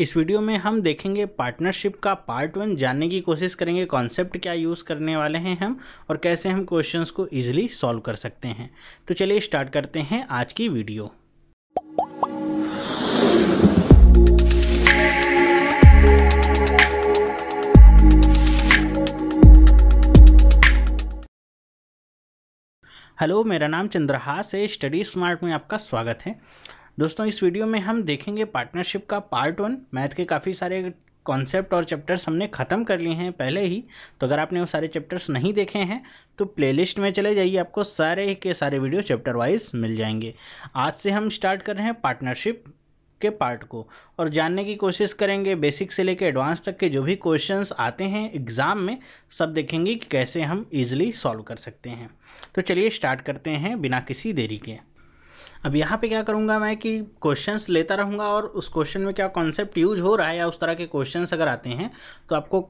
इस वीडियो में हम देखेंगे पार्टनरशिप का पार्ट वन जानने की कोशिश करेंगे कॉन्सेप्ट क्या यूज़ करने वाले हैं हम और कैसे हम क्वेश्चन को ईजिली सॉल्व कर सकते हैं तो चलिए स्टार्ट करते हैं आज की वीडियो हेलो मेरा नाम चंद्रहास है स्टडी स्मार्ट में आपका स्वागत है दोस्तों इस वीडियो में हम देखेंगे पार्टनरशिप का पार्ट वन मैथ के काफ़ी सारे कॉन्सेप्ट और चैप्टर्स हमने ख़त्म कर लिए हैं पहले ही तो अगर आपने वो सारे चैप्टर्स नहीं देखे हैं तो प्लेलिस्ट में चले जाइए आपको सारे के सारे वीडियो चैप्टर वाइज मिल जाएंगे आज से हम स्टार्ट कर रहे हैं पार्टनरशिप के पार्ट को और जानने की कोशिश करेंगे बेसिक से लेकर एडवांस तक के जो भी क्वेश्चंस आते हैं एग्ज़ाम में सब देखेंगे कि कैसे हम इजीली सॉल्व कर सकते हैं तो चलिए स्टार्ट करते हैं बिना किसी देरी के अब यहाँ पे क्या करूँगा मैं कि क्वेश्चंस लेता रहूँगा और उस क्वेश्चन में क्या कॉन्सेप्ट यूज हो रहा है या उस तरह के क्वेश्चंस अगर आते हैं तो आपको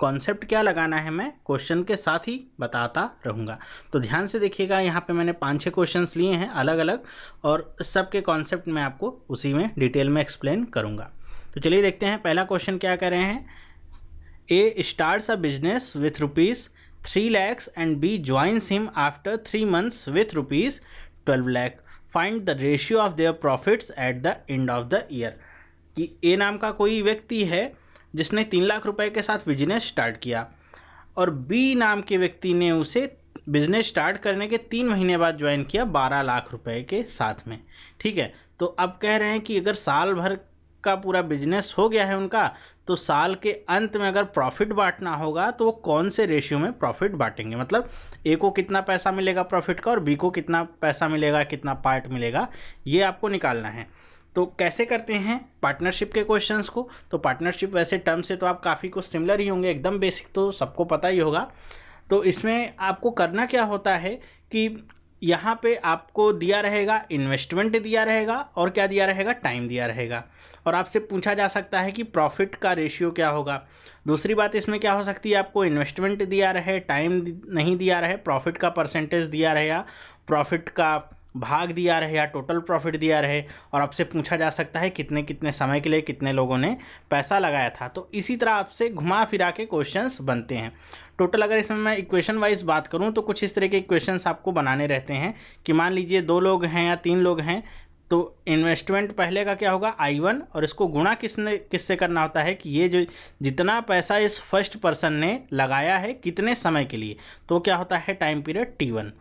कॉन्सेप्ट क्या लगाना है मैं क्वेश्चन के साथ ही बताता रहूँगा तो ध्यान से देखिएगा यहाँ पे मैंने पाँच छः क्वेश्चंस लिए हैं अलग अलग और सबके कॉन्सेप्ट मैं आपको उसी में डिटेल में एक्सप्लेन करूँगा तो चलिए देखते हैं पहला क्वेश्चन क्या कह रहे हैं A starts a business with rupees three lakhs and B joins him after three months with rupees twelve lakh find the ratio of their profits at the end of the year कि ए नाम का कोई व्यक्ति है जिसने तीन लाख रुपए के साथ बिजनेस स्टार्ट किया और बी नाम के व्यक्ति ने उसे बिजनेस स्टार्ट करने के तीन महीने बाद ज्वाइन किया बारह लाख रुपए के साथ में ठीक है तो अब कह रहे हैं कि अगर साल भर का पूरा बिजनेस हो गया है उनका तो साल के अंत में अगर प्रॉफिट बांटना होगा तो वो कौन से रेशियो में प्रॉफिट बांटेंगे मतलब ए को कितना पैसा मिलेगा प्रॉफिट का और बी को कितना पैसा मिलेगा कितना पार्ट मिलेगा ये आपको निकालना है तो कैसे करते हैं पार्टनरशिप के क्वेश्चंस को तो पार्टनरशिप वैसे टर्म से तो आप काफ़ी कुछ सिमिलर ही होंगे एकदम बेसिक तो सबको पता ही होगा तो इसमें आपको करना क्या होता है कि यहाँ पे आपको दिया रहेगा इन्वेस्टमेंट दिया रहेगा और क्या दिया रहेगा टाइम दिया रहेगा और आपसे पूछा जा सकता है कि प्रॉफिट का रेशियो क्या होगा दूसरी बात इसमें क्या हो सकती है आपको इन्वेस्टमेंट दिया रहे टाइम नहीं दिया रहे प्रॉफिट का परसेंटेज दिया रहे या प्रॉफिट का भाग दिया रहे या टोटल प्रॉफिट दिया रहे और आपसे पूछा जा सकता है कितने कितने समय के लिए कितने लोगों ने पैसा लगाया था तो इसी तरह आपसे घुमा फिरा के क्वेश्चंस बनते हैं टोटल अगर इसमें मैं इक्वेशन वाइज बात करूं तो कुछ इस तरह के इक्वेशंस आपको बनाने रहते हैं कि मान लीजिए दो लोग हैं या तीन लोग हैं तो इन्वेस्टमेंट पहले का क्या होगा आई वन और इसको गुणा किसने किससे करना होता है कि ये जो जितना पैसा इस फर्स्ट पर्सन ने लगाया है कितने समय के लिए तो क्या होता है टाइम पीरियड टी वन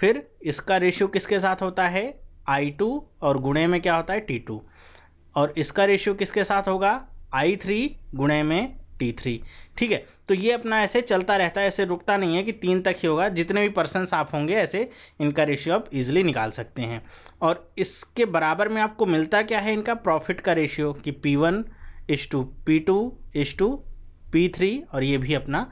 फिर इसका रेशियो किसके साथ होता है आई टू और गुणे में क्या होता है टी टू और इसका रेशियो किसके साथ होगा आई थ्री गुणे में टी थ्री ठीक है तो ये अपना ऐसे चलता रहता है ऐसे रुकता नहीं है कि तीन तक ही होगा जितने भी पर्सनस आप होंगे ऐसे इनका रेशियो आप इजीली निकाल सकते हैं और इसके बराबर में आपको मिलता क्या है इनका प्रॉफिट का रेशियो कि P one is to P two is to P three और ये भी अपना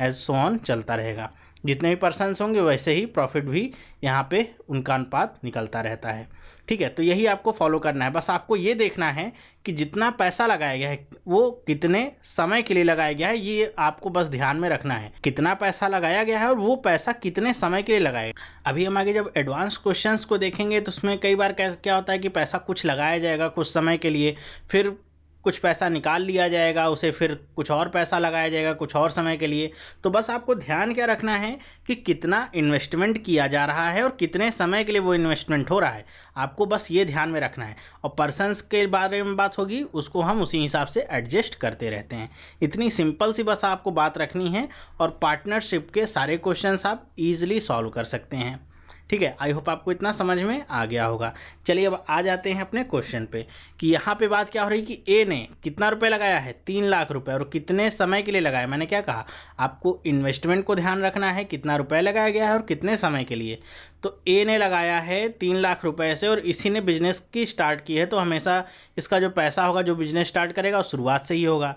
एज सो ऑन चलता रहेगा जितने भी पर्सनस होंगे वैसे ही प्रॉफिट भी यहाँ पे उनका अनुपात निकलता रहता है ठीक है तो यही आपको फॉलो करना है बस आपको ये देखना है कि जितना पैसा लगाया गया है वो कितने समय के लिए लगाया गया है ये आपको बस ध्यान में रखना है कितना पैसा लगाया गया है और वो पैसा कितने समय के लिए लगाया अभी हम आगे जब एडवांस क्वेश्चन को देखेंगे तो उसमें कई बार क्या होता है कि पैसा कुछ लगाया जाएगा कुछ समय के लिए फिर कुछ पैसा निकाल लिया जाएगा उसे फिर कुछ और पैसा लगाया जाएगा कुछ और समय के लिए तो बस आपको ध्यान क्या रखना है कि कितना इन्वेस्टमेंट किया जा रहा है और कितने समय के लिए वो इन्वेस्टमेंट हो रहा है आपको बस ये ध्यान में रखना है और पर्सनस के बारे में बात होगी उसको हम उसी हिसाब से एडजस्ट करते रहते हैं इतनी सिंपल सी बस आपको बात रखनी है और पार्टनरशिप के सारे क्वेश्चन आप ईजिली सॉल्व कर सकते हैं ठीक है आई होप आपको इतना समझ में आ गया होगा चलिए अब आ जाते हैं अपने क्वेश्चन पे कि यहाँ पे बात क्या हो रही है कि ए ने कितना रुपए लगाया है तीन लाख रुपए और कितने समय के लिए लगाया मैंने क्या कहा आपको इन्वेस्टमेंट को ध्यान रखना है कितना रुपये लगाया गया है और कितने समय के लिए तो ए ने लगाया है तीन लाख रुपए से और इसी ने बिजनेस की स्टार्ट की है तो हमेशा इसका जो पैसा होगा जो बिजनेस स्टार्ट करेगा वो शुरुआत से ही होगा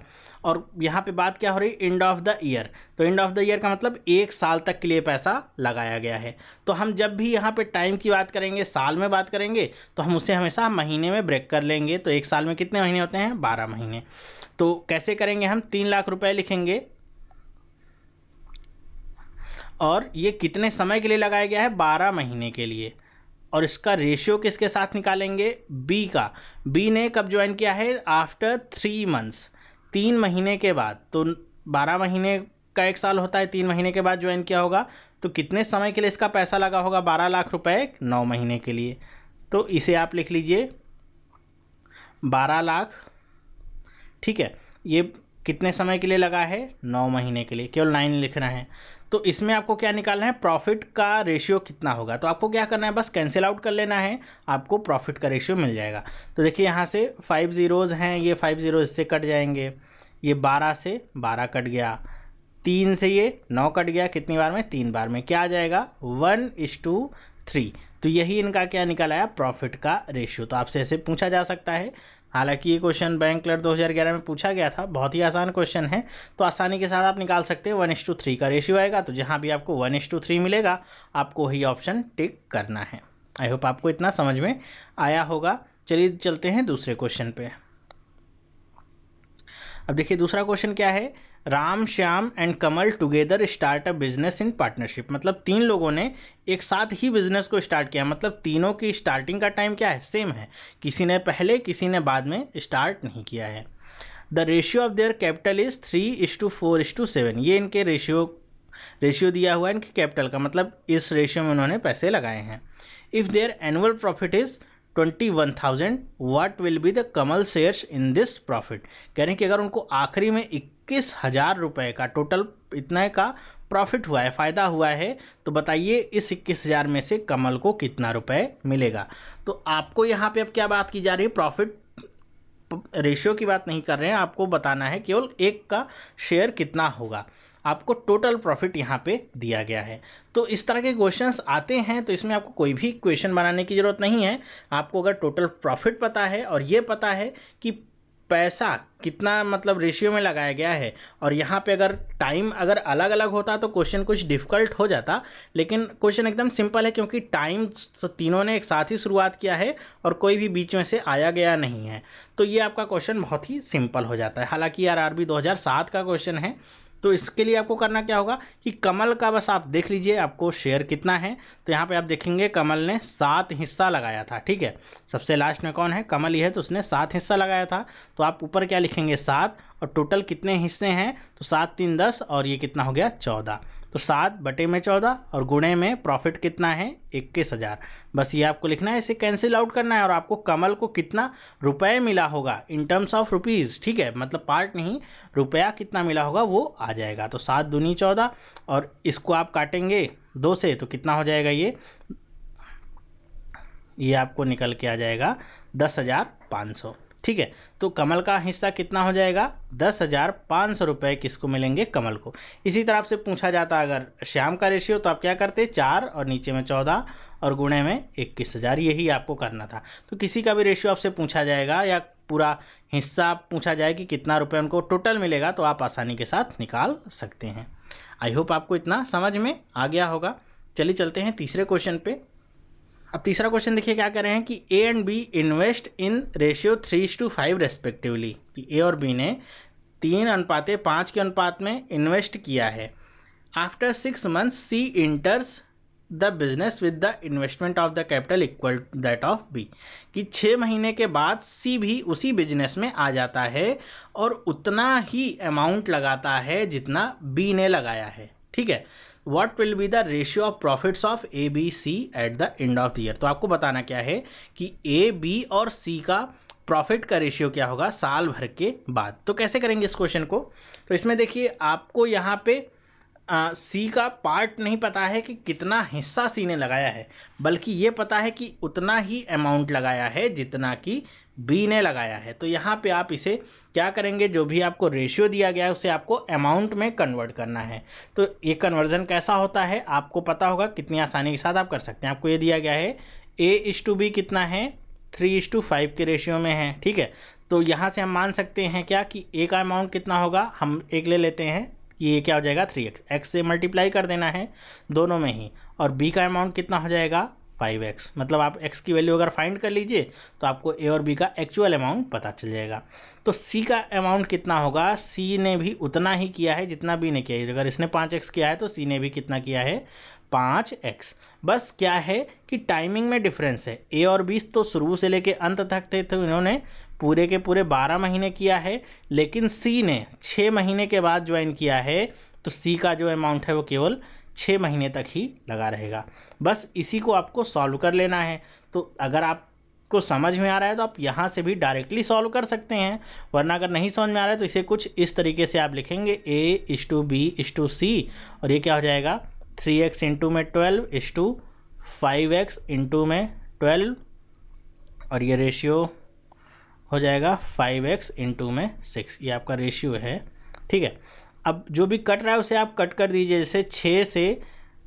और यहाँ पे बात क्या हो रही है एंड ऑफ द ईयर तो एंड ऑफ द ईयर का मतलब एक साल तक के लिए पैसा लगाया गया है तो हम जब भी यहाँ पे टाइम की बात करेंगे साल में बात करेंगे तो हम उसे हमेशा महीने में ब्रेक कर लेंगे तो एक साल में कितने महीने होते हैं बारह महीने तो कैसे करेंगे हम तीन लाख रुपये लिखेंगे और ये कितने समय के लिए लगाया गया है बारह महीने के लिए और इसका रेशियो किसके साथ निकालेंगे बी का बी ने कब ज्वाइन किया है आफ्टर थ्री मंथ्स तीन महीने के बाद तो बारह महीने का एक साल होता है तीन महीने के बाद ज्वाइन किया होगा तो कितने समय के लिए इसका पैसा लगा होगा बारह लाख रुपए नौ महीने के लिए तो इसे आप लिख लीजिए बारह लाख ठीक है ये कितने समय के लिए लगा है नौ महीने के लिए केवल लाइन लिखना है तो इसमें आपको क्या निकालना है प्रॉफिट का रेशियो कितना होगा तो आपको क्या करना है बस कैंसिल आउट कर लेना है आपको प्रॉफिट का रेशियो मिल जाएगा तो देखिए यहाँ से फाइव ज़ीरोज़ हैं ये फाइव ज़ीरो इससे कट जाएंगे ये बारह से बारह कट गया तीन से ये नौ कट गया कितनी बार में तीन बार में क्या आ जाएगा वन इश टू थ्री तो यही इनका क्या निकल आया प्रॉफिट का रेशियो तो आपसे ऐसे पूछा जा सकता है हालांकि ये क्वेश्चन बैंक क्लर 2011 में पूछा गया था बहुत ही आसान क्वेश्चन है तो आसानी के साथ आप निकाल सकते हैं वन एस टू थ्री का रेशियो आएगा तो जहाँ भी आपको वन एस टू थ्री मिलेगा आपको ही ऑप्शन टिक करना है आई होप आपको इतना समझ में आया होगा चलिए चलते हैं दूसरे क्वेश्चन पे अब देखिए दूसरा क्वेश्चन क्या है Ram Shyam and Kamal together start a business in partnership मतलब तीन लोगों ने एक साथ ही बिजनेस को स्टार्ट किया मतलब तीनों की स्टार्टिंग का टाइम क्या है सेम है किसी ने पहले किसी ने बाद में स्टार्ट नहीं किया है the ratio of their capital is three is to four is to seven ये इनके रेशियो रेशियो दिया हुआ है इनके कैपिटल का मतलब इस रेशियो में उन्होंने पैसे लगाए हैं if their annual profit is 21,000 what will be the Kamal shares in this profit कह रहे हैं कि अगर उनको आखिरी में इक्कीस हज़ार रुपये का टोटल इतना का प्रॉफिट हुआ है फ़ायदा हुआ है तो बताइए इस इक्कीस हज़ार में से कमल को कितना रुपए मिलेगा तो आपको यहाँ पे अब क्या बात की जा रही है प्रॉफिट रेशियो की बात नहीं कर रहे हैं आपको बताना है केवल एक का शेयर कितना होगा आपको टोटल प्रॉफिट यहाँ पे दिया गया है तो इस तरह के क्वेश्चंस आते हैं तो इसमें आपको कोई भी क्वेश्चन बनाने की ज़रूरत नहीं है आपको अगर टोटल प्रॉफिट पता है और ये पता है कि पैसा कितना मतलब रेशियो में लगाया गया है और यहाँ पे अगर टाइम अगर अलग अलग होता तो क्वेश्चन कुछ डिफिकल्ट हो जाता लेकिन क्वेश्चन एकदम सिंपल है क्योंकि टाइम तीनों ने एक साथ ही शुरुआत किया है और कोई भी बीच में से आया गया नहीं है तो ये आपका क्वेश्चन बहुत ही सिंपल हो जाता है हालाँकि यार आर का क्वेश्चन है तो इसके लिए आपको करना क्या होगा कि कमल का बस आप देख लीजिए आपको शेयर कितना है तो यहाँ पे आप देखेंगे कमल ने सात हिस्सा लगाया था ठीक है सबसे लास्ट में कौन है कमल ही है तो उसने सात हिस्सा लगाया था तो आप ऊपर क्या लिखेंगे सात और टोटल कितने हिस्से हैं तो सात तीन दस और ये कितना हो गया चौदह तो सात बटे में चौदह और गुणे में प्रॉफिट कितना है इक्कीस हज़ार बस ये आपको लिखना है इसे कैंसिल आउट करना है और आपको कमल को कितना रुपये मिला होगा इन टर्म्स ऑफ रुपीज़ ठीक है मतलब पार्ट नहीं रुपया कितना मिला होगा वो आ जाएगा तो सात दूनी चौदह और इसको आप काटेंगे दो से तो कितना हो जाएगा ये ये आपको निकल के आ जाएगा दस हज़ार पाँच सौ ठीक है तो कमल का हिस्सा कितना हो जाएगा दस हज़ार पाँच सौ रुपये किसको मिलेंगे कमल को इसी तरह से पूछा जाता अगर श्याम का रेशियो तो आप क्या करते चार और नीचे में चौदह और गुणे में इक्कीस हज़ार यही आपको करना था तो किसी का भी रेशियो आपसे पूछा जाएगा या पूरा हिस्सा पूछा जाए कि कितना रुपये उनको टोटल मिलेगा तो आप आसानी के साथ निकाल सकते हैं आई होप आपको इतना समझ में आ गया होगा चलिए चलते हैं तीसरे क्वेश्चन पर अब तीसरा क्वेश्चन देखिए क्या कह रहे हैं कि A and B invest in ratio three to five respectively कि ए और बी ने तीन अनुपातें पाँच के अनुपात में इन्वेस्ट किया है after six months C enters the business with the investment of the capital equal that of B कि छः महीने के बाद सी भी उसी बिजनेस में आ जाता है और उतना ही अमाउंट लगाता है जितना बी ने लगाया है ठीक है what will be the ratio of profits of A B C at the end of the year तो आपको बताना क्या है कि ए बी और सी का प्रॉफिट का रेशियो क्या होगा साल भर के बाद तो कैसे करेंगे इस क्वेश्चन को तो इसमें देखिए आपको यहाँ पे आ, सी का पार्ट नहीं पता है कि कितना हिस्सा सी ने लगाया है बल्कि ये पता है कि उतना ही अमाउंट लगाया है जितना कि बी ने लगाया है तो यहाँ पे आप इसे क्या करेंगे जो भी आपको रेशियो दिया गया है उसे आपको अमाउंट में कन्वर्ट करना है तो ये कन्वर्जन कैसा होता है आपको पता होगा कितनी आसानी के साथ आप कर सकते हैं आपको ये दिया गया है ए इश टू बी कितना है थ्री इश टू फाइव के रेशियो में है ठीक है तो यहाँ से हम मान सकते हैं क्या कि ए का अमाउंट कितना होगा हम एक ले लेते हैं ये क्या हो जाएगा थ्री एक्स एक्स से मल्टीप्लाई कर देना है दोनों में ही और बी का अमाउंट कितना हो जाएगा फाइव एक्स मतलब आप एक्स की वैल्यू अगर फाइंड कर लीजिए तो आपको ए और बी का एक्चुअल अमाउंट पता चल जाएगा तो सी का अमाउंट कितना होगा सी ने भी उतना ही किया है जितना बी ने किया है अगर इसने पाँच एक्स किया है तो सी ने भी कितना किया है पाँच एक्स बस क्या है कि टाइमिंग में डिफरेंस है ए और बीस तो शुरू से लेके अंत तक थे तो इन्होंने पूरे के पूरे बारह महीने किया है लेकिन सी ने छः महीने के बाद ज्वाइन किया है तो सी का जो अमाउंट है वो केवल छः महीने तक ही लगा रहेगा बस इसी को आपको सॉल्व कर लेना है तो अगर आप को समझ में आ रहा है तो आप यहाँ से भी डायरेक्टली सॉल्व कर सकते हैं वरना अगर नहीं समझ में आ रहा है तो इसे कुछ इस तरीके से आप लिखेंगे A is to B is to C और ये क्या हो जाएगा थ्री एक्स इंटू में twelve is to five X into में ट्वेल्व और ये रेशियो हो जाएगा फाइव एक्स इंटू में सिक्स ये आपका रेशियो है ठीक है अब जो भी कट रहा है उसे आप कट कर दीजिए जैसे छः से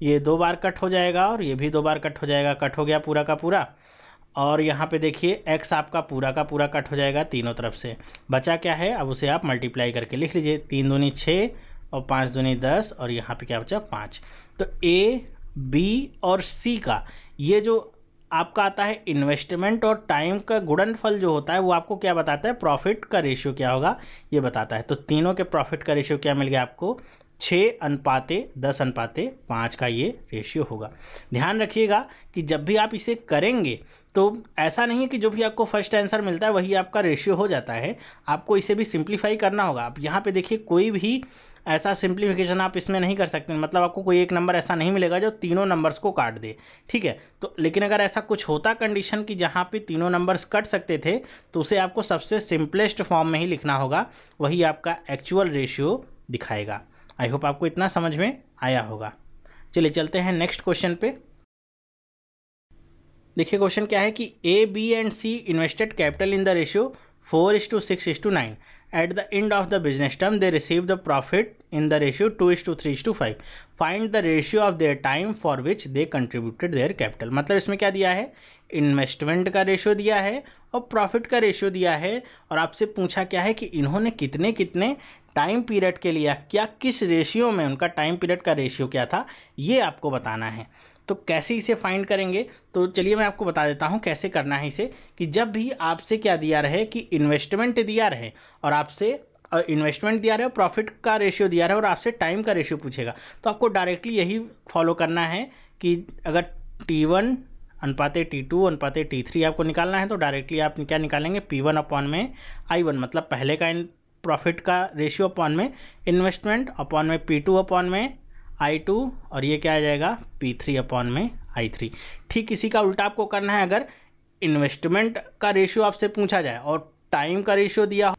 ये दो बार कट हो जाएगा और ये भी दो बार कट हो जाएगा कट हो गया पूरा का पूरा और यहाँ पे देखिए एक्स आपका पूरा का पूरा कट हो जाएगा तीनों तरफ से बचा क्या है अब उसे आप मल्टीप्लाई करके लिख लीजिए तीन दूनी छः और पाँच दूनी दस और यहाँ पे क्या बचा पाँच तो ए बी और सी का ये जो आपका आता है इन्वेस्टमेंट और टाइम का गुणनफल जो होता है वो आपको क्या बताता है प्रॉफिट का रेशियो क्या होगा ये बताता है तो तीनों के प्रॉफिट का रेशियो क्या मिल गया आपको छः अनुपाते दस अनुपाते पाँच का ये रेशियो होगा ध्यान रखिएगा कि जब भी आप इसे करेंगे तो ऐसा नहीं है कि जो भी आपको फर्स्ट आंसर मिलता है वही आपका रेशियो हो जाता है आपको इसे भी सिंप्लीफाई करना होगा आप यहाँ पे देखिए कोई भी ऐसा सिंप्लीफिकेशन आप इसमें नहीं कर सकते मतलब आपको कोई एक नंबर ऐसा नहीं मिलेगा जो तीनों नंबर्स को काट दे ठीक है तो लेकिन अगर ऐसा कुछ होता कंडीशन कि जहाँ पे तीनों नंबर्स कट सकते थे तो उसे आपको सबसे सिंपलेस्ट फॉर्म में ही लिखना होगा वही आपका एक्चुअल रेशियो दिखाएगा आई होप आपको इतना समझ में आया होगा चलिए चलते हैं नेक्स्ट क्वेश्चन पर देखिए क्वेश्चन क्या है कि A B and C invested capital in the ratio four is to six is to nine at the end of the business term they receive the profit in the ratio two is to three is to five find the ratio of their time for which they contributed their capital मतलब इसमें क्या दिया है investment का ratio दिया है और profit का रेशियो दिया है और आपसे पूछा क्या है कि इन्होंने कितने कितने टाइम पीरियड के लिए क्या किस रेशियो में उनका टाइम पीरियड का रेशियो क्या था ये आपको बताना है तो कैसे इसे फाइंड करेंगे तो चलिए मैं आपको बता देता हूँ कैसे करना है इसे कि जब भी आपसे क्या दिया रहे कि इन्वेस्टमेंट दिया रहे और आपसे इन्वेस्टमेंट दिया रहे और प्रॉफिट का रेशियो दिया रहे है और आपसे टाइम का रेशियो पूछेगा तो आपको डायरेक्टली यही फॉलो करना है कि अगर टी वन अनुपाते टी टू अनुपाते टी थ्री आपको निकालना है तो डायरेक्टली आप क्या निकालेंगे पी वन अपॉन में आई वन मतलब पहले का प्रॉफिट का रेशियो अपॉन में इन्वेस्टमेंट अपॉन में पी टू अपॉन में आई टू और ये क्या आ जाएगा पी थ्री अपॉन में आई थ्री ठीक इसी का उल्टा आपको करना है अगर इन्वेस्टमेंट का रेशियो आपसे पूछा जाए और टाइम का रेशियो दिया हो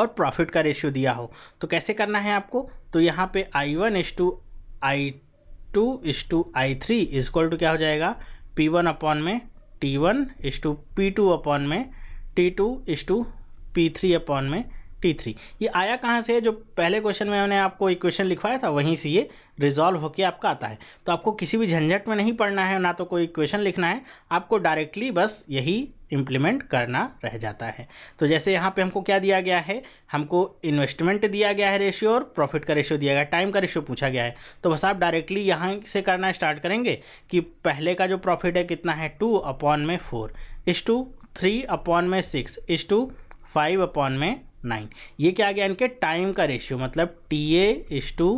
और प्रॉफिट का रेशियो दिया हो तो कैसे करना है आपको तो यहाँ पे I one is to I two is to I three equal to क्या हो जाएगा पी वन अपॉन में T one is to P two upon में T two is to P three upon में टी थ्री ये आया कहाँ से है जो पहले क्वेश्चन में मैंने आपको इक्वेशन लिखवाया था वहीं से ये रिजॉल्व होकर आपका आता है तो आपको किसी भी झंझट में नहीं पढ़ना है ना तो कोई इक्वेशन लिखना है आपको डायरेक्टली बस यही इम्प्लीमेंट करना रह जाता है तो जैसे यहाँ पे हमको क्या दिया गया है हमको इन्वेस्टमेंट दिया गया है रेशियो और प्रॉफिट का रेशियो दिया गया टाइम का रेशियो पूछा गया है तो बस आप डायरेक्टली यहाँ से करना स्टार्ट करेंगे कि पहले का जो प्रॉफिट है कितना है टू अपॉन में four is to three upon में six is to five upon में नाइन ये क्या आ गया इनके टाइम का रेशियो मतलब T A is to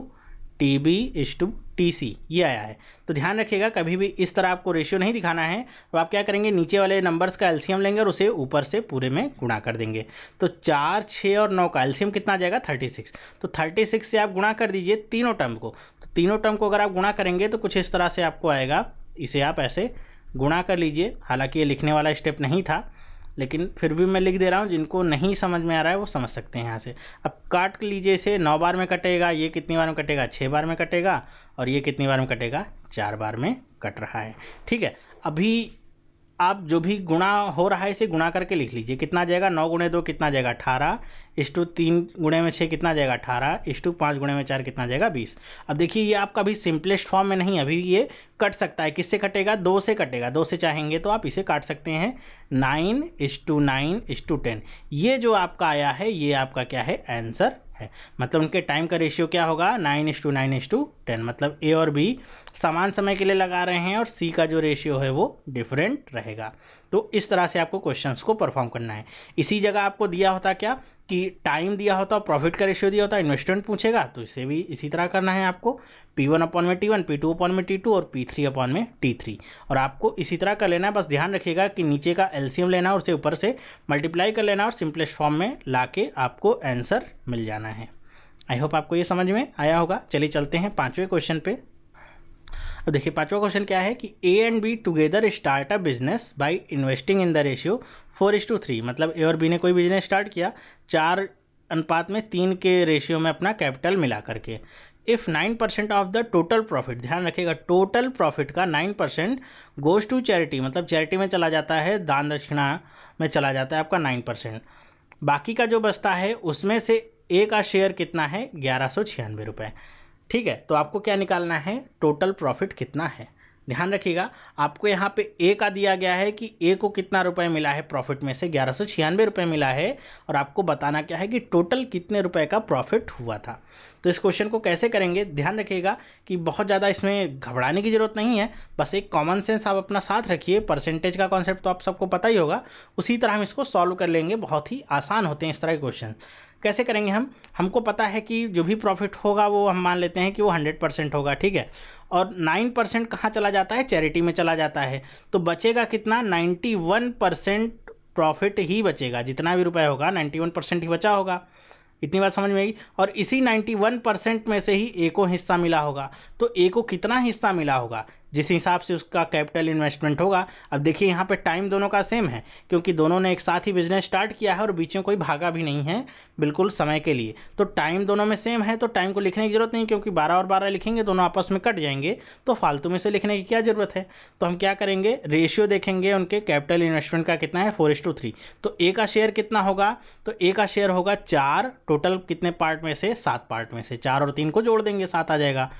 T B is to T C ये आया है तो ध्यान रखिएगा कभी भी इस तरह आपको रेशियो नहीं दिखाना है तो आप क्या करेंगे नीचे वाले नंबर्स का एल्शियम लेंगे और उसे ऊपर से पूरे में गुणा कर देंगे तो चार छः और नौ का एल्शियम कितना आ जाएगा थर्टी सिक्स तो थर्टी सिक्स से आप गुणा कर दीजिए तीनों टर्म को तो तीनों टर्म को अगर आप गुणा करेंगे तो कुछ इस तरह से आपको आएगा इसे आप ऐसे गुणा कर लीजिए हालांकि ये लिखने वाला स्टेप नहीं था लेकिन फिर भी मैं लिख दे रहा हूँ जिनको नहीं समझ में आ रहा है वो समझ सकते हैं यहाँ से अब काट लीजिए इसे नौ बार में कटेगा ये कितनी बार में कटेगा छः बार में कटेगा और ये कितनी बार में कटेगा चार बार में कट रहा है ठीक है अभी आप जो भी गुणा हो रहा है इसे गुणा करके लिख लीजिए कितना जाएगा नौ गुणे दो कितना जाएगा अठारह इस टू तीन गुणे में छः कितना जाएगा अठारह इस टू पाँच गुणे में चार कितना जाएगा बीस अब देखिए ये आपका अभी सिंपलेस्ट फॉर्म में नहीं अभी ये कट सकता है किससे कटेगा दो से कटेगा दो से चाहेंगे तो आप इसे काट सकते हैं nine is to nine is to ten ये जो आपका आया है ये आपका क्या है आंसर है मतलब उनके टाइम का रेशियो क्या होगा nine is to nine is to ten मतलब ए और बी समान समय के लिए लगा रहे हैं और सी का जो रेशियो है वो डिफरेंट रहेगा तो इस तरह से आपको क्वेश्चंस को परफॉर्म करना है इसी जगह आपको दिया होता क्या कि टाइम दिया होता प्रॉफिट का रेशियो दिया होता इन्वेस्टमेंट पूछेगा तो इसे भी इसी तरह करना है आपको P1 वन अपॉन में टी पी टू अपॉन में टू और P3 अपॉन में थ्री और आपको इसी तरह कर लेना है बस ध्यान रखिएगा कि नीचे का एल्सियम लेना और उसे ऊपर से मल्टीप्लाई कर लेना और सिंपलेस्ट फॉर्म में ला आपको आंसर मिल जाना है आई होप आपको ये समझ में आया होगा चलिए चलते हैं पाँचवें क्वेश्चन पे अब देखिए पांचवा क्वेश्चन क्या है कि A and B together start a business by investing in the ratio four is to three मतलब ए और बी ने कोई बिजनेस स्टार्ट किया चार अनुपात में तीन के रेशियो में अपना कैपिटल मिला करके if nine percent of the total profit ध्यान रखिएगा टोटल प्रॉफिट का nine percent goes to charity मतलब चैरिटी में चला जाता है दान दक्षिणा में चला जाता है आपका नाइन परसेंट बाकी का जो बचता है उसमें से ए का शेयर कितना है ग्यारह सौ छियानवे रुपये ठीक है तो आपको क्या निकालना है टोटल प्रॉफिट कितना है ध्यान रखिएगा आपको यहाँ पे ए का दिया गया है कि ए को कितना रुपए मिला है प्रॉफिट में से ग्यारह सौ छियानवे रुपये मिला है और आपको बताना क्या है कि टोटल कितने रुपए का प्रॉफिट हुआ था तो इस क्वेश्चन को कैसे करेंगे ध्यान रखिएगा कि बहुत ज़्यादा इसमें घबराने की ज़रूरत नहीं है बस एक कॉमन सेंस आप अपना साथ रखिए परसेंटेज का कॉन्सेप्ट तो आप सबको पता ही होगा उसी तरह हम इसको सॉल्व कर लेंगे बहुत ही आसान होते हैं इस तरह के क्वेश्चन कैसे करेंगे हम हमको पता है कि जो भी प्रॉफिट होगा वो हम मान लेते हैं कि वो हंड्रेड परसेंट होगा ठीक है और नाइन परसेंट कहाँ चला जाता है चैरिटी में चला जाता है तो बचेगा कितना नाइन्टी वन परसेंट प्रॉफिट ही बचेगा जितना भी रुपया होगा नाइन्टी वन परसेंट ही बचा होगा इतनी बात समझ में आई और इसी 91 परसेंट में से ही ए को हिस्सा मिला होगा तो ए को कितना हिस्सा मिला होगा जिस हिसाब से उसका कैपिटल इन्वेस्टमेंट होगा अब देखिए यहाँ पे टाइम दोनों का सेम है क्योंकि दोनों ने एक साथ ही बिजनेस स्टार्ट किया है और बीच में कोई भागा भी नहीं है बिल्कुल समय के लिए तो टाइम दोनों में सेम है तो टाइम को लिखने की ज़रूरत नहीं क्योंकि बारह और बारह लिखेंगे दोनों आपस में कट जाएंगे तो फालतू में से लिखने की क्या ज़रूरत है तो हम क्या करेंगे रेशियो देखेंगे उनके कैपिटल इन्वेस्टमेंट का कितना है फोर इस टू थ्री तो ए का शेयर कितना होगा तो ए का शेयर होगा चार टोटल कितने पार्ट में से सात पार्ट में से चार और तीन को जोड़ देंगे सात आ जाएगा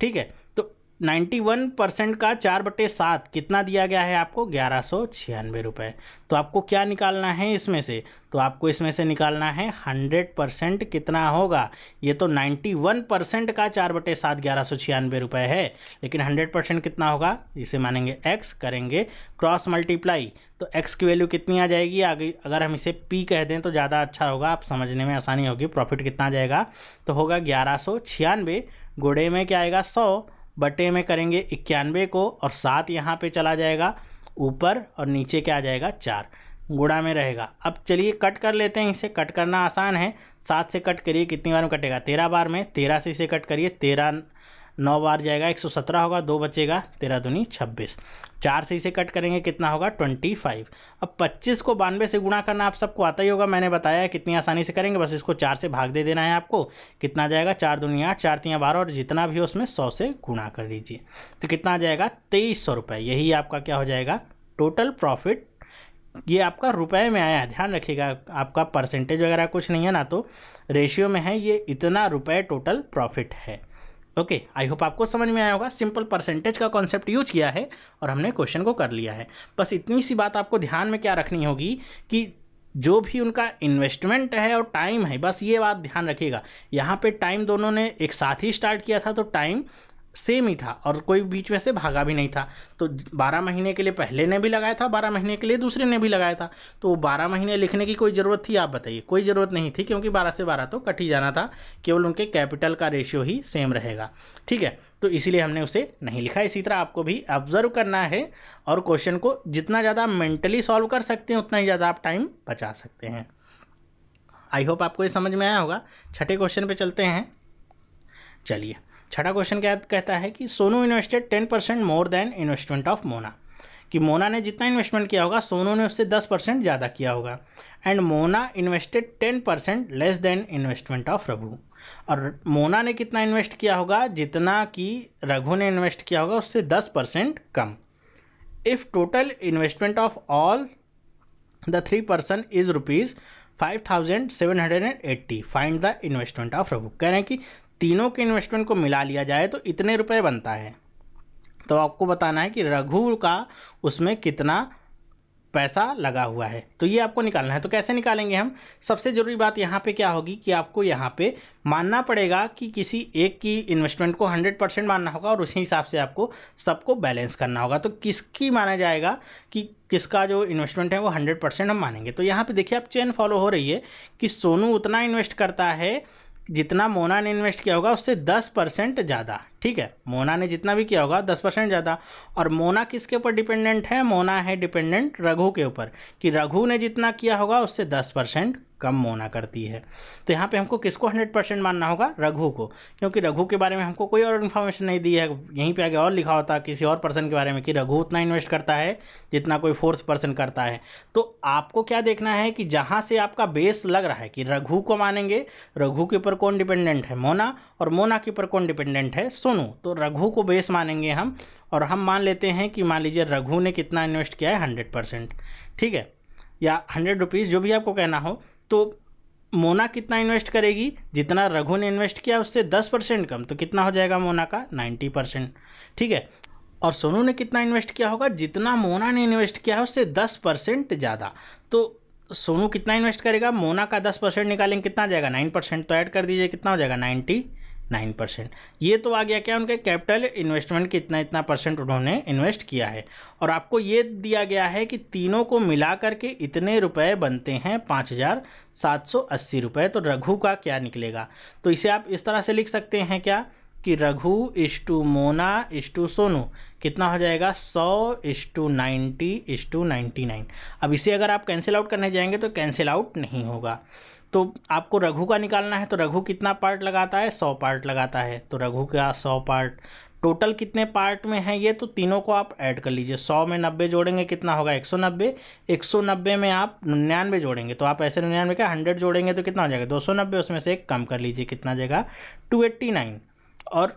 ठीक है तो 91 परसेंट का चार बटे सात कितना दिया गया है आपको ग्यारह सौ छियानवे रुपये तो आपको क्या निकालना है इसमें से तो आपको इसमें से निकालना है 100 परसेंट कितना होगा ये तो 91 परसेंट का चार बटे सात ग्यारह सौ छियानवे रुपये है लेकिन 100 परसेंट कितना होगा इसे मानेंगे x करेंगे क्रॉस मल्टीप्लाई तो x की वैल्यू कितनी आ जाएगी आगे अगर हम इसे p कह दें तो ज़्यादा अच्छा होगा आप समझने में आसानी होगी प्रॉफिट कितना आ जाएगा तो होगा ग्यारह सौ छियानवे गोड़े में क्या आएगा सौ बटे में करेंगे इक्यानवे को और सात यहाँ पे चला जाएगा ऊपर और नीचे क्या आ जाएगा चार गुड़ा में रहेगा अब चलिए कट कर लेते हैं इसे कट करना आसान है सात से कट करिए कितनी बार में कटेगा तेरह बार में तेरह से इसे कट करिए तेरह नौ बार जाएगा एक सौ सत्रह होगा दो बचेगा तेरह दुनी छब्बीस चार से इसे कट करेंगे कितना होगा ट्वेंटी फाइव अब पच्चीस को बानवे से गुणा करना आप सबको आता ही होगा मैंने बताया कितनी आसानी से करेंगे बस इसको चार से भाग दे देना है आपको कितना जाएगा चार दुनी आठ चार तियाँ बारह और जितना भी हो उसमें सौ से गुणा कर लीजिए तो कितना जाएगा तेईस सौ रुपये यही आपका क्या हो जाएगा टोटल प्रॉफिट ये आपका रुपए में आया है ध्यान रखिएगा आपका परसेंटेज वगैरह कुछ नहीं है ना तो रेशियो में है ये इतना रुपए टोटल प्रॉफिट है ओके आई होप आपको समझ में आया होगा सिंपल परसेंटेज का कॉन्सेप्ट यूज किया है और हमने क्वेश्चन को कर लिया है बस इतनी सी बात आपको ध्यान में क्या रखनी होगी कि जो भी उनका इन्वेस्टमेंट है और टाइम है बस ये बात ध्यान रखिएगा यहाँ पे टाइम दोनों ने एक साथ ही स्टार्ट किया था तो टाइम सेम ही था और कोई बीच में से भागा भी नहीं था तो बारह महीने के लिए पहले ने भी लगाया था बारह महीने के लिए दूसरे ने भी लगाया था तो बारह महीने लिखने की कोई ज़रूरत थी आप बताइए कोई ज़रूरत नहीं थी क्योंकि बारह से बारह तो कट ही जाना था केवल उनके कैपिटल का रेशियो ही सेम रहेगा ठीक है तो इसीलिए हमने उसे नहीं लिखा इसी तरह आपको भी ऑब्जर्व करना है और क्वेश्चन को जितना ज़्यादा मेंटली सॉल्व कर सकते हैं उतना ही ज़्यादा आप टाइम बचा सकते हैं आई होप आपको ये समझ में आया होगा छठे क्वेश्चन पर चलते हैं चलिए छठा क्वेश्चन क्या कहता है कि Sonu invested ten percent more than investment of Mona कि मोना ने जितना इन्वेस्टमेंट किया होगा सोनू ने उससे दस परसेंट ज़्यादा किया होगा and Mona invested ten percent less than investment of Raghu और मोना ने कितना इन्वेस्ट किया होगा जितना कि रघु ने इन्वेस्ट किया होगा उससे दस परसेंट कम if total investment of all the three person is rupees five thousand seven hundred and eighty find the investment of Raghu कह रहे हैं कि तीनों के इन्वेस्टमेंट को मिला लिया जाए तो इतने रुपए बनता है तो आपको बताना है कि रघु का उसमें कितना पैसा लगा हुआ है तो ये आपको निकालना है तो कैसे निकालेंगे हम सबसे ज़रूरी बात यहाँ पे क्या होगी कि आपको यहाँ पे मानना पड़ेगा कि किसी एक की इन्वेस्टमेंट को 100 परसेंट मानना होगा और उसी हिसाब से आपको सबको बैलेंस करना होगा तो किसकी माना जाएगा कि किसका जो इन्वेस्टमेंट है वो हंड्रेड परसेंट हम मानेंगे तो यहाँ पर देखिए आप चेन फॉलो हो रही है कि सोनू उतना इन्वेस्ट करता है जितना मोना ने इन्वेस्ट किया होगा उससे दस परसेंट ज़्यादा ठीक है मोना ने जितना भी किया होगा दस परसेंट ज़्यादा और मोना किसके ऊपर डिपेंडेंट है मोना है डिपेंडेंट रघु के ऊपर कि रघु ने जितना किया होगा उससे दस परसेंट कम मोना करती है तो यहाँ पे हमको किसको हंड्रेड परसेंट मानना होगा रघु को क्योंकि रघु के बारे में हमको कोई और इन्फॉर्मेशन नहीं दी है यहीं पर आगे और लिखा होता किसी और पर्सन के बारे में कि रघु उतना इन्वेस्ट करता है जितना कोई फोर्थ पर्सन करता है तो आपको क्या देखना है कि जहाँ से आपका बेस लग रहा है कि रघु को मानेंगे रघु के ऊपर कौन डिपेंडेंट है मोना और मोना के ऊपर कौन डिपेंडेंट है सोना दोनों तो रघु को बेस मानेंगे हम और हम मान लेते हैं कि मान लीजिए रघु ने कितना इन्वेस्ट किया है हंड्रेड परसेंट ठीक है या हंड्रेड रुपीज़ जो भी आपको कहना हो तो मोना कितना इन्वेस्ट करेगी जितना रघु ने इन्वेस्ट किया उससे दस परसेंट कम तो कितना हो जाएगा मोना का नाइन्टी परसेंट ठीक है और सोनू ने कितना इन्वेस्ट किया होगा जितना मोना ने इन्वेस्ट किया है उससे दस परसेंट ज़्यादा तो सोनू कितना इन्वेस्ट करेगा मोना का दस परसेंट निकालेंगे कितना जाएगा नाइन परसेंट तो ऐड कर दीजिए कितना हो जाएगा नाइन्टी नाइन परसेंट ये तो आ गया क्या उनके कैपिटल इन्वेस्टमेंट कितना इतना परसेंट उन्होंने इन्वेस्ट किया है और आपको ये दिया गया है कि तीनों को मिला करके इतने रुपए बनते हैं पाँच हज़ार सात सौ अस्सी रुपये तो रघु का क्या निकलेगा तो इसे आप इस तरह से लिख सकते हैं क्या कि रघु इश टू मोना इश टू सोनू कितना हो जाएगा सौ is to ninety is to ninety nine अब इसे अगर आप कैंसिल आउट करने जाएंगे तो कैंसिल आउट नहीं होगा तो आपको रघु का निकालना है तो रघु कितना पार्ट लगाता है सौ पार्ट लगाता है तो रघु का सौ पार्ट टोटल कितने पार्ट में है ये तो तीनों को आप ऐड कर लीजिए सौ में नब्बे जोड़ेंगे कितना होगा एक सौ नब्बे एक सौ नब्बे में आप निन्यानवे जोड़ेंगे तो आप ऐसे निन्यानवे का हंड्रेड जोड़ेंगे तो कितना हो जाएगा दो सौ नब्बे उसमें से एक कम कर लीजिए कितना जाएगा टू एट्टी नाइन और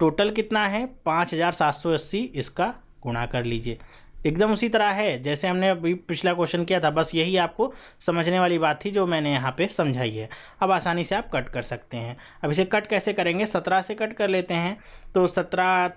टोटल कितना है पाँच हज़ार सात सौ अस्सी इसका गुणा कर लीजिए एकदम उसी तरह है जैसे हमने अभी पिछला क्वेश्चन किया था बस यही आपको समझने वाली बात थी जो मैंने यहाँ पे समझाई है अब आसानी से आप कट कर सकते हैं अब इसे कट कैसे करेंगे सत्रह से कट कर लेते हैं तो सत्रह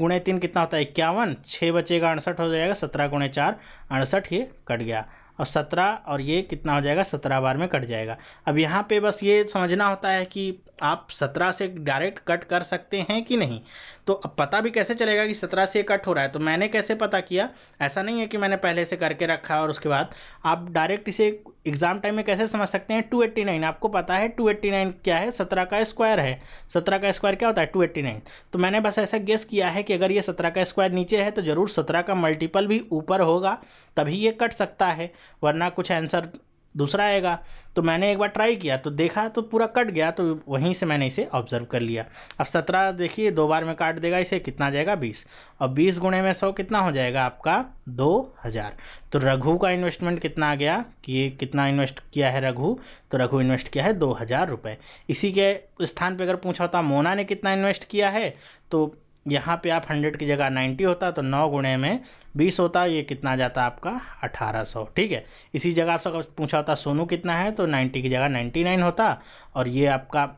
गुणे तीन कितना होता है इक्यावन छः बचेगा अड़सठ हो जाएगा सत्रह गुणे चार अड़सठ ये कट गया और सत्रह और ये कितना हो जाएगा सत्रह बार में कट जाएगा अब यहाँ पे बस ये समझना होता है कि आप सत्रह से डायरेक्ट कट कर सकते हैं कि नहीं तो अब पता भी कैसे चलेगा कि सत्रह से कट हो रहा है तो मैंने कैसे पता किया ऐसा नहीं है कि मैंने पहले से करके रखा है और उसके बाद आप डायरेक्ट इसे एग्ज़ाम टाइम में कैसे समझ सकते हैं टू एट्टी नाइन आपको पता है टू एट्टी नाइन क्या है सत्रह का स्क्वायर है सत्रह का स्क्वायर क्या होता है टू एट्टी नाइन तो मैंने बस ऐसा गेस किया है कि अगर ये सत्रह का स्क्वायर नीचे है तो ज़रूर सत्रह का मल्टीपल भी ऊपर होगा तभी ये कट सकता है वरना कुछ आंसर दूसरा आएगा तो मैंने एक बार ट्राई किया तो देखा तो पूरा कट गया तो वहीं से मैंने इसे ऑब्जर्व कर लिया अब सत्रह देखिए दो बार में काट देगा इसे कितना जाएगा बीस और बीस गुणे में सौ कितना हो जाएगा आपका दो हज़ार तो रघु का इन्वेस्टमेंट कितना आ गया कि ये कितना इन्वेस्ट किया है रघु तो रघु इन्वेस्ट किया है दो हज़ार रुपये इसी के स्थान पर अगर पूछा होता तो मोना ने कितना इन्वेस्ट किया है तो यहाँ पे आप हंड्रेड की जगह नाइन्टी होता तो नौ गुणे में बीस होता ये कितना जाता आपका अठारह सौ ठीक है इसी जगह आपसे पूछा होता सोनू कितना है तो नाइन्टी की जगह नाइन्टी नाइन होता और ये आपका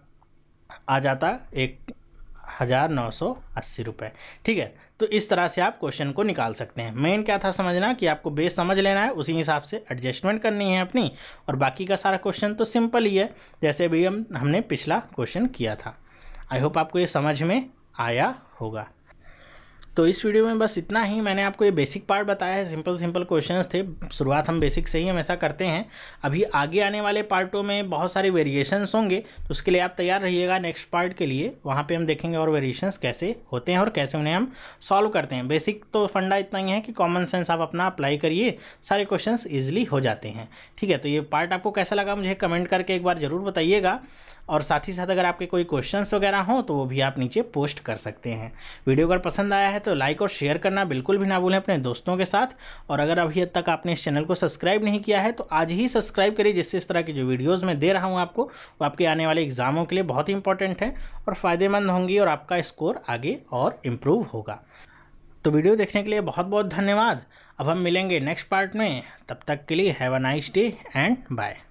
आ जाता एक हज़ार नौ सौ अस्सी रुपये ठीक है तो इस तरह से आप क्वेश्चन को निकाल सकते हैं मेन क्या था समझना कि आपको बेस समझ लेना है उसी हिसाब से एडजस्टमेंट करनी है अपनी और बाकी का सारा क्वेश्चन तो सिंपल ही है जैसे भी हम हमने पिछला क्वेश्चन किया था आई होप आपको ये समझ में आया होगा तो इस वीडियो में बस इतना ही मैंने आपको ये बेसिक पार्ट बताया है सिंपल सिंपल क्वेश्चंस थे शुरुआत हम बेसिक से ही हमेशा करते हैं अभी आगे आने वाले पार्टों में बहुत सारे वेरिएशंस होंगे तो उसके लिए आप तैयार रहिएगा नेक्स्ट पार्ट के लिए वहाँ पे हम देखेंगे और वेरिएशंस कैसे होते हैं और कैसे उन्हें हम सॉल्व करते हैं बेसिक तो फंडा इतना ही है कि कॉमन सेंस आप अपना अप्लाई करिए सारे क्वेश्चन ईजिली हो जाते हैं ठीक है तो ये पार्ट आपको कैसा लगा मुझे कमेंट करके एक बार ज़रूर बताइएगा और साथ ही साथ अगर आपके कोई क्वेश्चंस वगैरह हों तो वो भी आप नीचे पोस्ट कर सकते हैं वीडियो अगर पसंद आया है तो लाइक और शेयर करना बिल्कुल भी ना भूलें अपने दोस्तों के साथ और अगर अभी तक आपने इस चैनल को सब्सक्राइब नहीं किया है तो आज ही सब्सक्राइब करिए जिससे इस तरह की जो वीडियोज़ मैं दे रहा हूँ आपको वो आपके आने वाले एग्ज़ामों के लिए बहुत ही इंपॉर्टेंट है और फ़ायदेमंद होंगी और आपका स्कोर आगे और इम्प्रूव होगा तो वीडियो देखने के लिए बहुत बहुत धन्यवाद अब हम मिलेंगे नेक्स्ट पार्ट में तब तक के लिए have a nice day and bye